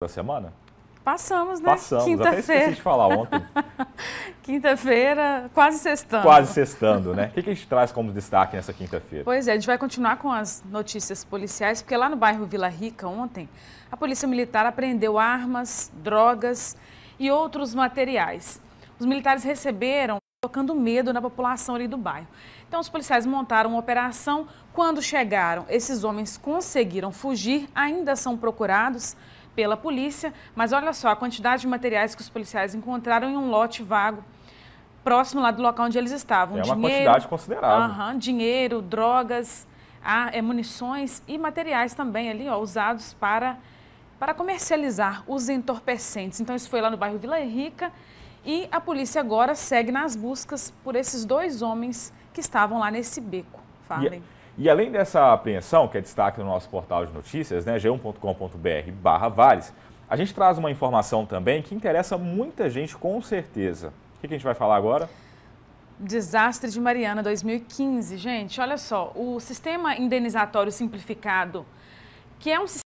da semana? Passamos, né? Passamos, Quinta-feira. até esqueci de falar ontem. quinta-feira, quase sextando. Quase sextando, né? O que a gente traz como destaque nessa quinta-feira? Pois é, a gente vai continuar com as notícias policiais, porque lá no bairro Vila Rica, ontem, a Polícia Militar apreendeu armas, drogas e outros materiais. Os militares receberam colocando medo na população ali do bairro. Então os policiais montaram uma operação. Quando chegaram, esses homens conseguiram fugir, ainda são procurados pela polícia, mas olha só a quantidade de materiais que os policiais encontraram em um lote vago próximo lá do local onde eles estavam. É uma dinheiro, quantidade considerável. Uhum, dinheiro, drogas, ah, é, munições e materiais também ali, ó, usados para, para comercializar os entorpecentes. Então, isso foi lá no bairro Vila Rica e a polícia agora segue nas buscas por esses dois homens que estavam lá nesse beco. É Falem. Yeah. E além dessa apreensão, que é destaque no nosso portal de notícias, né, g1.com.br barra Vales, a gente traz uma informação também que interessa muita gente com certeza. O que a gente vai falar agora? Desastre de Mariana 2015. Gente, olha só, o sistema indenizatório simplificado, que é um sistema